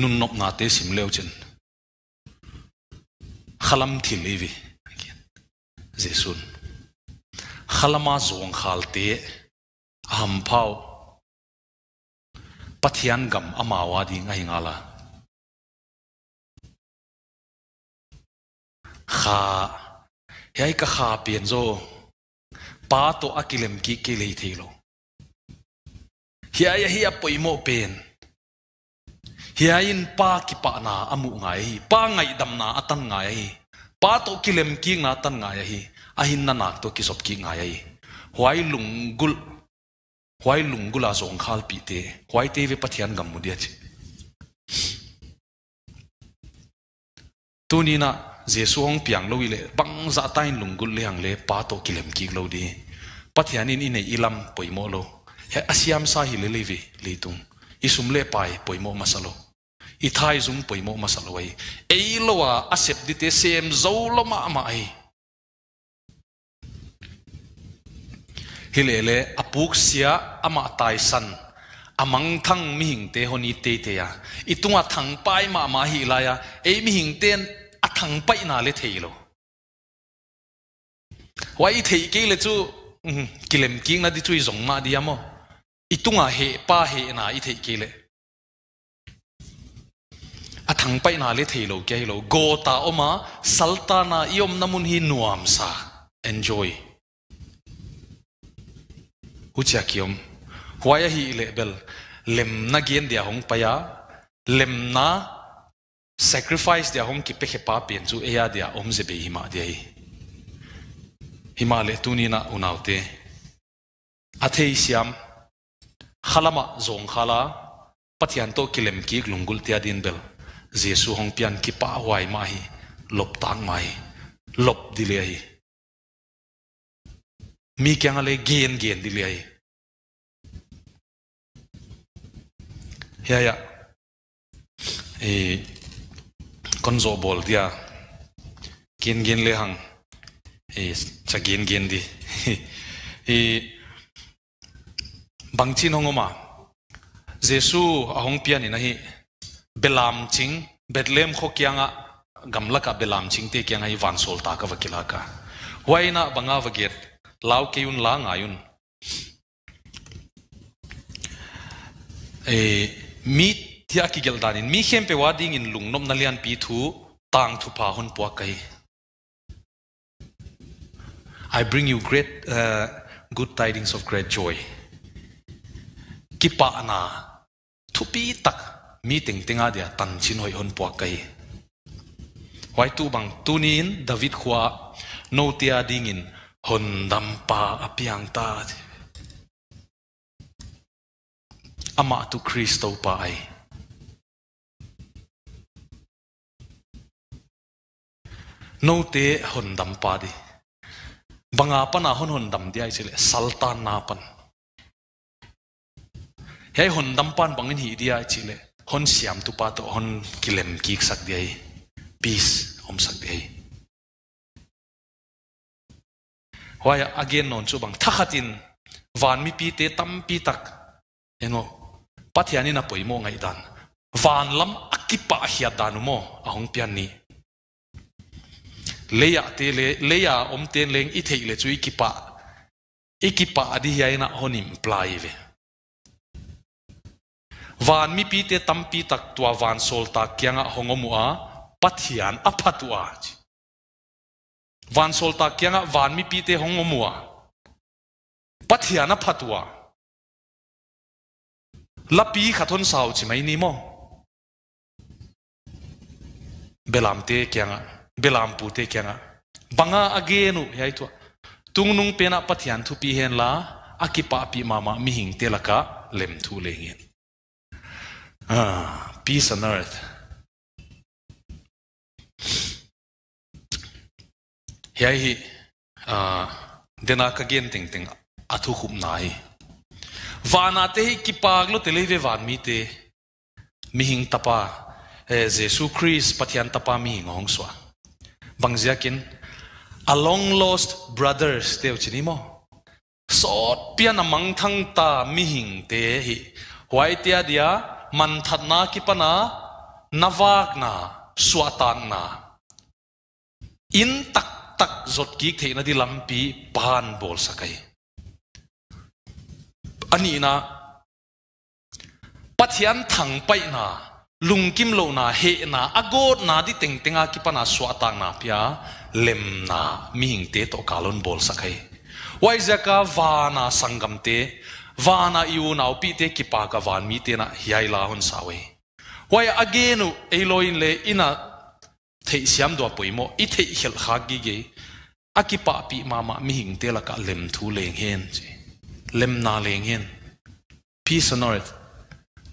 nun nop na te sim leo chen khalam thi levi jesun khalama zong khal te ham phau pathian gam amawa ding ai ngala kha yai ka kha pian zo pa to akilem ki ki le thilo hiya ya hiya poimo pen hiya in pa ki pa na amu ngai pa ngai dam na atan ngai pa to kilem ki na tan ngai hi ahin na nak to ki sop ki ngai hi huai lungul huai gul a zong khal pi te huai te ve pathian gam mu dia chi tu ni na Jesus hong piang lo le, bang za tai lungul le hang le pa to kilem ki lo di pathianin ine ilam poimo lo he asiam sa hi le levi leitung isum le pai poimo masalo i thai zum poimo masalo ai ei lowa asep di te sem zo lo ma ma ai hilele apuk sia ama tai san amang thang mi hing te honi te te ya itunga thang pai ma ma hi la ya ei mi hing ten a thằng bay na le thei lo wai thei ke le chu kilem king na di chu zong ma di amo itunga he pa he na i thei ke le a thằng bay na le thei lo ke lo go ta oma saltana iom namun hi nuam sa enjoy uchakiom huaya hi lebel lem na gen dia hong paya lem na sacrifice dia hom ki pe khe pa pen chu eya dia om ze be hima dia hi hima le ni na unaute athei siam khalama zong khala pathian to kilem ki lungul tia din bel jesu hong pian ki pa wai mai, hi lop tang mai lop dile hi mi kyang ale gen gen dile hi ya ya e, eh con zo bol dia gen gen le hang e cha gen gen di e bang chin hong ma jesu à? a à hong pian in hi belam ching betlem kho kyanga à. gamla ka belam ching te kyanga hi wan sol ta ka wakila ka waina banga waget lau ke yun la nga yun e mi tia ki gel danin mi khem pe wading in lungnom na lian pi thu tang thu pa hon puak kai i bring you great uh, good tidings of great joy ki pa na thu pi tak mi teng tenga dia tan chin hoi hon puak kai why tu bang tunin david khwa no tia in hon dam pa apiang ta ama tu kristo pa ai no te hồn đầm pa di banga pan a hồn đầm đi ai chile saltan na pan hay hồn đầm pan anh hi ai chile hồn siam tu pa to hon kilem ki đi ai peace om sak dia hoya again non chu bang thakhatin van mi pi te tam pi tak eno pathiani na poimo ngai dan van lam akipa hiat danu mo ahong pian ni leya te le leya om ten leng i thei le chu ikipa ikipa di hiaina hon imply ve van mi pi te tam pi tak tua van sol ta kyanga hongomu a pathian aphatu a van sol ta kyanga van mi pi te hongomu a pathian aphatu a lapi khathon sau chi mai ni mo belam te kyanga belam pu te kya banga agenu yai to tung nung pe pathian thu pi hen la aki pi mama mihing telaka lem thu le ah peace on earth yai hi ah dena ka gen ting ting athu khup nai vana te hi ki paglo te leve van mi te mi tapa eh, Jesus Christ pathian tapa mi hing hong swa bằng vâng, bangziakin a long lost brothers teo chinimo sot pian amang thang ta mi hing te hi huai tia dia man na ki pana nawak na suatan na in tak tak zot ki theina di lampi ban bol sakai ani na pathian thang pai na lung kim lo na he na agot na di teng tenga ki pa na swa na pia lem na mi hing te to kalon bol sakai wai zaka va na sangam te va na iu na pi te ki pa ka van mi te na hiai la hon sawe wai agenu eloin le ina thei siam do poimo i thei hel kha gi ge akipa pi mama mi hing te la ka lem thu leng hen lem na leng hen peace on earth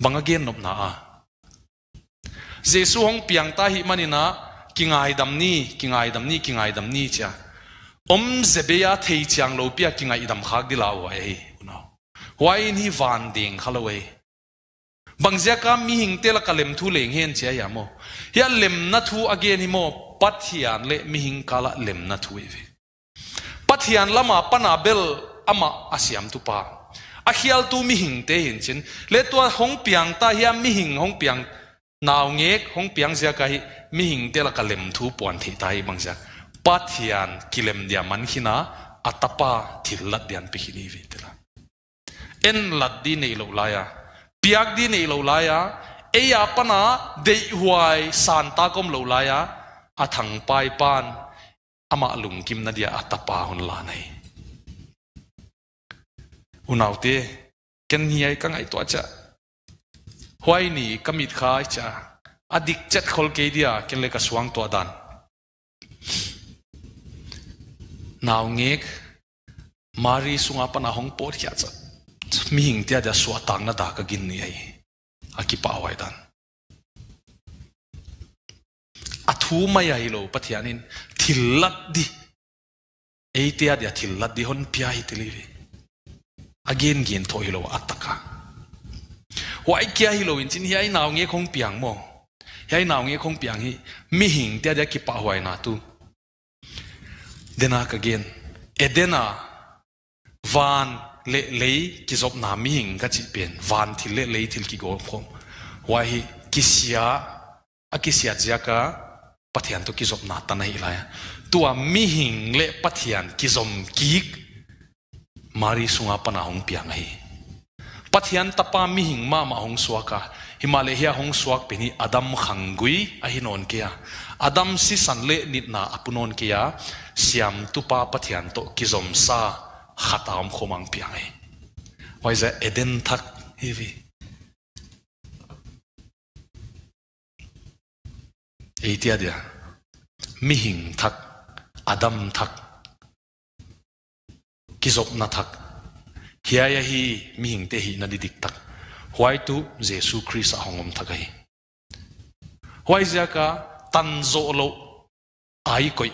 bangagen nop na a Giêsu hong piang ta hi manina kingai dam ni kingai dam ni kingai dam ni cha om zebeya thei chang lo pia kingai dam khak dila wa e no why in hi van ding khalowe bang zia ka mi hing tela kalem thu leng hen cha ya mo ya lem na thu again hi mo pathian le mi hing kala lem na thu e ve pathian lama panabel ama asiam tu pa a khial tu mi hing te hin chin le tua hong piang ta hiam mi hing hong piang nào nghe không piang ra cái mi hình tê là cái lem thu bọn thì tai bằng ra bát hiền kí lem dia man khi na atapa thì lật đian bị khi đi về thế là en lật đi này lâu lai à piang đi này lâu lai à e ai à na để hoài san ta com lâu lai à à thằng pai pan ama lùng kim na dia atapa hôn la này unau te ken hi ai kang ai tua cha หวยนี่ก็มีค่าจ้าอดิกจัดคนเกียดียกันเลยก็สว่างตัวดันนาวเงกมารีสุงาปนาหงปอดขี้จ้ามีหิงเตียจะสวตังนาดาก็กินนี่ไอ้อากิปะเอาไว้ดันอทูไม่ใหญ่โลปะเทียนินทิลลัดดีไอเตียเดียทิลลัดดีฮอนพิยาฮิติลีวี again gain to ilo ataka 我一家去罗云金，遐闹น空病么？遐闹嘢空病去，咪行ง嗲去八坏那都。Then again，一定啊，van เละเลยกิจบนามิหิงก็จิเปลียนวันที่เละเลยที่กิโกคงวัยกิเสียอากิเสียจากก็ปะเทียนตุวกิจบนาตันให้ลายตัวมิหิงเละปะเทียนกิจมกิกมารีสุงาปนาหงเปียงให้ pathian tapa mi hingma ma hong suaka himalaya hong suak pini adam khangui ahinon kia adam si sanle nitna apunon kia siam tupa pathian to kizom sa khatam khomang piangai wai za eden thak hivi eitia dia mihing thak adam thak kizop na thak hiya ya hi mi hing te hi na di dik tak huai tu jesu christ a hongom thakai huai zia ka tan zo lo ai koi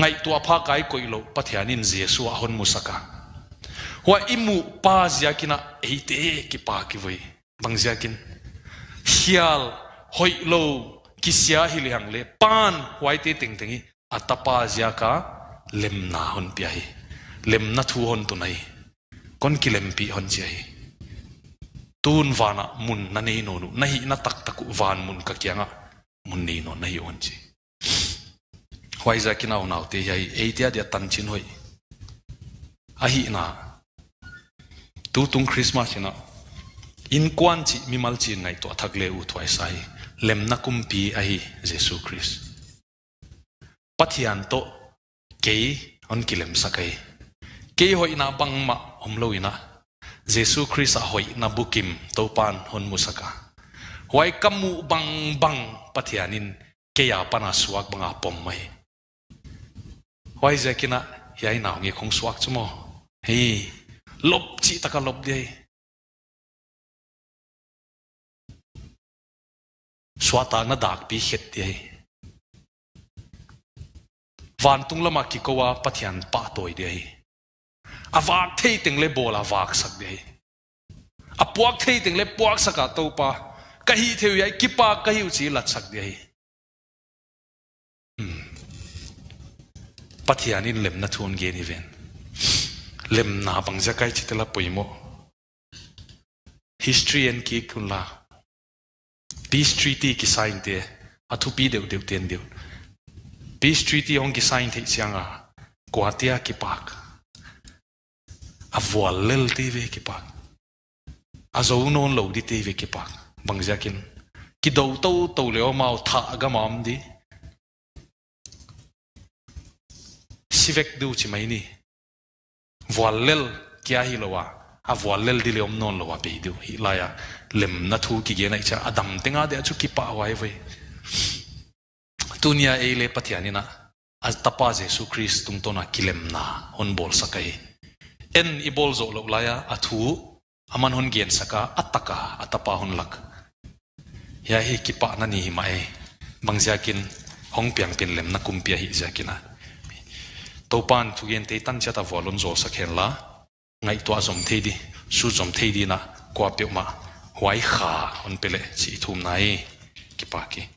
ngai tu apha kai koi lo pathianin jesu a hon musaka huai imu pa zia kina ei te ki pa ki voi bang zia kin hial hoi lo ki sia hi le hang le pan huai te ting tingi atapa zia ka lem na hon pia hi lem na thu hon tu nai kon kilem pi hon chi hi tun vana mun na nei no nu nahi na tak taku van mun ka kianga mun nei no nahi on chi hoi za kina on autte hi ei tia dia tan chin hoi a hi na tu tung christmas na in kwan chi mi mal chi ngai to thak le u thwai sai lem na kum pi a hi jesu christ pathian to ke on kilem sakai ke hoi na bang ma om lo na, jesu christ a hoi na bukim to pan hon musaka hoi kamu bang bang pathianin ke ya pana suak bang apom mai hoi zekina yai na ngi khong suak chumo hi lop chi taka lop dei swata na dak pi khet dei van tung lama ki kowa pathian pa toy dei avak thei ting le bol avak sak de a puak thei ting le puak saka to pa ka hi theu yai kipa ka hiu chi lat sak de hmm pathian ừ. in lem na thun ge ni ven lem na bang ja kai chitela poimo history and ki kunla peace treaty ki sign te thu pi deu deu ten deu peace treaty ong ki sign te changa kwatia à. ki pak a te ve ke pa. a zo no lo di te ve ke pa. bang jakin ki do to to le o mau tha ga mam di Si vek du chi mai ni ki a hi lo wa a voalel di le om non lo wa pe du hi la ya lem na thu ki ge na cha adam tenga de chu ki pa wai ve tunia e le pathianina az tapa jesu christ tung kilemna na on bol sakai ten i zo lo laya a thu aman hun gen saka ataka atapa hun lak ya hi ki pa na ni hi mai bangja e. kin hong piang pin lem na kum pia hi ja to pan thu gen te tan cha ta volon zo sa khen la ngai to azom thei di su zom thei di na kwa pe ma wai kha on pele chi thum nai e. ki pa ki